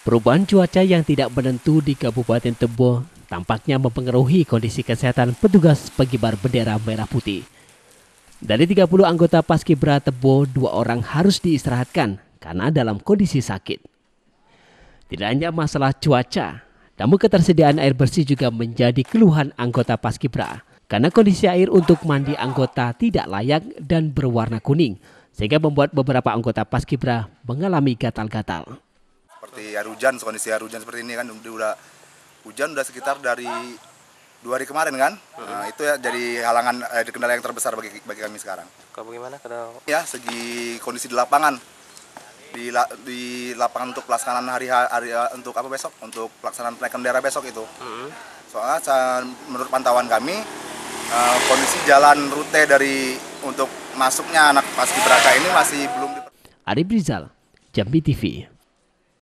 Perubahan cuaca yang tidak menentu di Kabupaten Tebo tampaknya mempengaruhi kondisi kesehatan petugas pengibar bendera merah putih. Dari 30 anggota Paskibra Tebo, dua orang harus diistirahatkan karena dalam kondisi sakit. Tidak hanya masalah cuaca, namun ketersediaan air bersih juga menjadi keluhan anggota Paskibra karena kondisi air untuk mandi anggota tidak layak dan berwarna kuning sehingga membuat beberapa anggota Paskibra mengalami gatal-gatal seperti air hujan kondisi air hujan seperti ini kan udah hujan udah sekitar dari dua hari kemarin kan hmm. nah, itu ya jadi halangan eh, kendala yang terbesar bagi bagi kami sekarang kalau bagaimana kalau ya segi kondisi di lapangan di la, di lapangan untuk pelaksanaan hari hari untuk apa besok untuk pelaksanaan naik daerah besok itu hmm. soalnya saya, menurut pantauan kami eh, kondisi jalan rute dari untuk masuknya anak paski beraka ini masih belum Arif Rizal Jambi TV